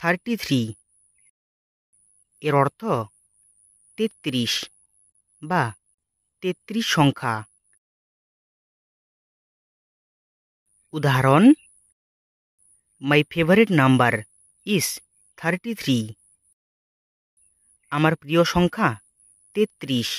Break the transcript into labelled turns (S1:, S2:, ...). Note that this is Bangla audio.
S1: থার্টি থ্রি এর অর্থ তেত্রিশ বা তেত্রিশ সংখ্যা উদাহরণ my favourite number is thirty three আমার প্রিয় সংখ্যা তেত্রিশ